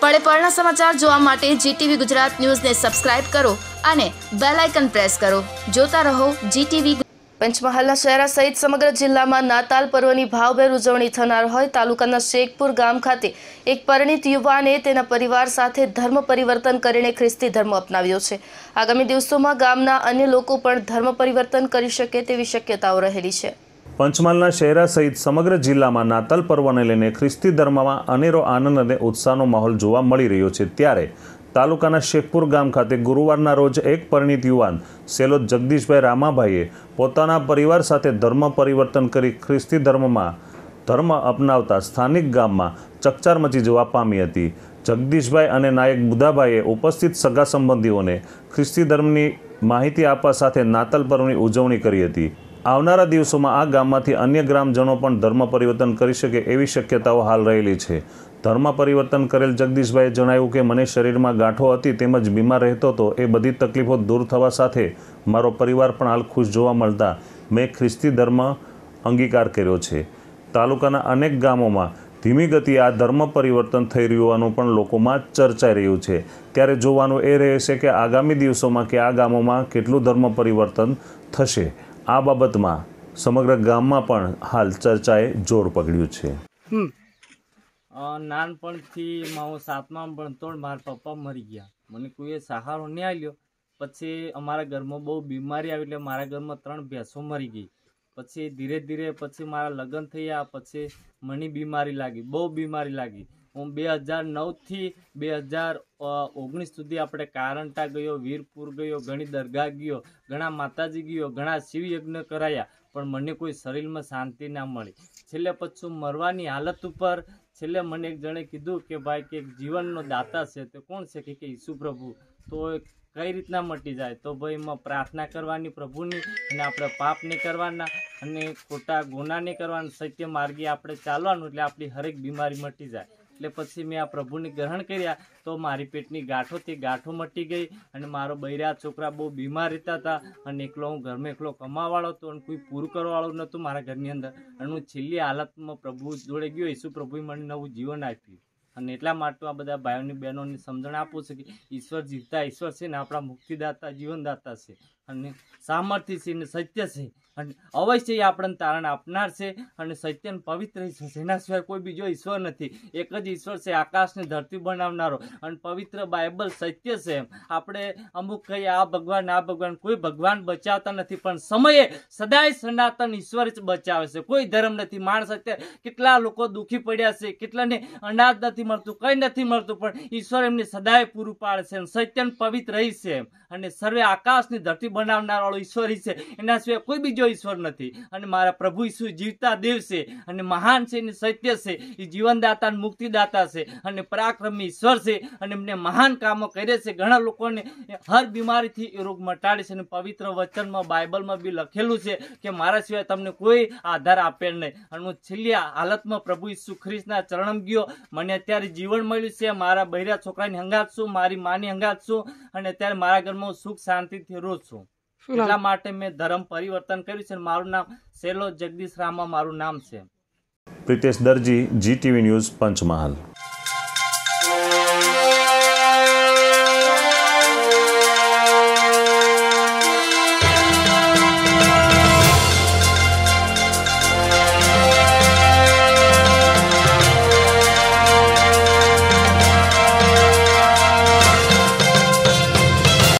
પળે પળના સમાચાર જોવા માટે જીટીવી ગુજરાત ન્યૂઝને સબસ્ક્રાઇબ કરો અને બેલ આઇકન પ્રેસ કરો જોતા રહો જીટીવી પંચમહાલના શહેરા સહિત સમગ્ર જિલ્લામાં નાતાલ પર્વની ભાવભેર ઉજવણી થનાર હોય તાલુકાના શેખપુર ગામ ખાતે એક પરિણીત યુવાને તેના પરિવાર સાથે ધર્મ પરિવર્તન કરીને ખ્રિસ્તી ધર્મ અપનાવ્યો છે આગામી દિવસોમાં ગામના અન્ય લોકો પણ ધર્મ પરિવર્તન કરી શકે તેવી શક્યતાઓ રહેલી છે પંચમહાલના શહેરા સહિત સમગ્ર જિલ્લામાં નાતાલ પર્વને લઈને ખ્રિસ્તી ધર્મમાં અનેરો આનંદ અને ઉત્સાહનો માહોલ જોવા મળી રહ્યો છે ત્યારે તાલુકાના શેખપુર ગામ ખાતે ગુરુવારના રોજ એક પરિણીત યુવાન સેલોદ જગદીશભાઈ રામાભાઈએ પોતાના પરિવાર સાથે ધર્મ પરિવર્તન કરી ખ્રિસ્તી ધર્મમાં ધર્મ અપનાવતા સ્થાનિક ગામમાં ચકચાર મચી જવા પામી હતી જગદીશભાઈ અને નાયક બુધાભાઈએ ઉપસ્થિત સગા સંબંધીઓને ખ્રિસ્તી ધર્મની માહિતી આપવા સાથે નાતલ પર્વની ઉજવણી કરી હતી આવનારા દિવસોમાં આ ગામમાંથી અન્ય ગ્રામજનો પણ ધર્મ પરિવર્તન કરી શકે એવી શક્યતાઓ હાલ રહેલી છે ધર્મ પરિવર્તન કરેલ જગદીશભાઈએ જણાવ્યું કે મને શરીરમાં ગાંઠો હતી તેમજ બીમાર રહેતો હતો એ બધી તકલીફો દૂર થવા સાથે મારો પરિવાર પણ હાલ ખુશ જોવા મળતા મેં ખ્રિસ્તી ધર્મ અંગીકાર કર્યો છે તાલુકાના અનેક ગામોમાં ધીમી ગતિએ આ ધર્મ પરિવર્તન થઈ રહ્યું હોવાનું પણ લોકોમાં ચર્ચાઈ રહ્યું છે ત્યારે જોવાનું એ રહેશે કે આગામી દિવસોમાં કે આ ગામોમાં કેટલું ધર્મ પરિવર્તન થશે આ બાબતમાં સમગ્ર ગામમાં પણ હાલ ચર્ચાએ જોર પકડ્યું છે નાનપણથી હું સાતમા ભણતો મારા પપ્પા મરી ગયા મને કોઈએ સહારો નહીં આવ્યો પછી અમારા ઘરમાં બહુ બીમારી આવી એટલે મારા ઘરમાં ત્રણ ભેંસો મરી ગઈ પછી ધીરે ધીરે પછી મારા લગ્ન થયા પછી મને બીમારી લાગી બહુ બીમારી લાગી હું બે હજાર નવથી બે હજાર ઓગણીસ સુધી આપણે કારંટા ગયો વીરપુર ગયો ઘણી દરગાહ ગયો ઘણા માતાજી ગયો ઘણા શિવયજ્ઞ કરાયા પણ મને કોઈ શરીરમાં શાંતિ ના મળી છેલ્લે પછી મરવાની હાલત ઉપર છેલ્લે મને એક જણે કીધું કે ભાઈ કે જીવનનો દાતા છે તે કોણ છે કે ઈસુ પ્રભુ તો કઈ રીતના મટી જાય તો ભાઈ એમાં પ્રાર્થના કરવાની પ્રભુની અને આપણે પાપ નહીં કરવાના અને ખોટા ગુના નહીં કરવાના સત્ય માર્ગે આપણે ચાલવાનું એટલે આપણી હરેક બીમારી મટી જાય એટલે પછી મેં આ પ્રભુને ગ્રહણ કર્યા તો મારી પેટની ગાંઠો તે ગાંઠો મટી ગઈ અને મારો બૈરા છોકરા બહુ બીમાર રહેતા હતા અને એકલો હું ઘરમાં એકલો કમાવાળો હતો અને કોઈ પૂરું કરવાવાળું નહોતું મારા ઘરની અંદર અને હું છેલ્લી હાલતમાં પ્રભુ જોડે ગયો ઈસુ પ્રભુએ મને નવું જીવન આપ્યું અને એટલા માટે આ બધા ભાઈઓની બહેનોની સમજણ આપું છું કે ઈશ્વર જીવતા ઈશ્વર છે ને આપણા મુક્તિદાતા જીવનદાતા છે અને સામર્થ્ય છે અને સત્ય છે અને અવશ્ય એ આપણને તારણ આપનાર છે અને સત્યને પવિત્ર ઈશ્વર છે એના સિવાય કોઈ બીજો ઈશ્વર નથી એક જ ઈશ્વર છે આકાશની ધરતી બનાવનારો અને પવિત્ર બાઇબલ સત્ય છે એમ આપણે અમુક કહીએ આ ભગવાન આ ભગવાન કોઈ ભગવાન બચાવતા નથી પણ સમયે સદાય સનાતન ઈશ્વર જ બચાવે છે કોઈ ધર્મ નથી માણસ અત્યારે કેટલા લોકો દુઃખી પડ્યા છે કેટલાને અનાજ નથી મળતું કંઈ નથી મળતું પણ ઈશ્વર એમને સદાય પૂરું પાડે છે અને અને પવિત્ર રહી છે અને સર્વે આકાશની ધરતી બનાવનાર વાળો ઈશ્વર છે એના સિવાય કોઈ બીજો ઈશ્વર નથી અને મારા પ્રભુ ઈશ્વર જીવતા દેવ છે અને મહાન છે ને સત્ય છે એ જીવનદાતા અને મુક્તિદાતા છે અને પરાક્રમી ઈશ્વર છે અને એમને મહાન કામો કરે છે ઘણા લોકોને હર બીમારીથી એ રોગ મટાડે છે અને પવિત્ર વચનમાં બાઇબલમાં બી લખેલું છે કે મારા સિવાય તમને કોઈ આધાર આપેલ નહીં અને હું છેલ્લી હાલતમાં પ્રભુ ઈસુ ખ્રિસ્તના ચરણમ ગયો મને અત્યારે જીવન મળ્યું છે મારા બૈરા છોકરાની હંગાત છું મારી માની હંગાત છું અને અત્યારે મારા ઘરમાં હું સુખ શાંતિથી રોજ છું એટલા માટે મેં ધર્મ પરિવર્તન કર્યું છે મારું નામ સેલો જગદીશ રામા મારું નામ છે Pritesh Darji G TV news Panchmahal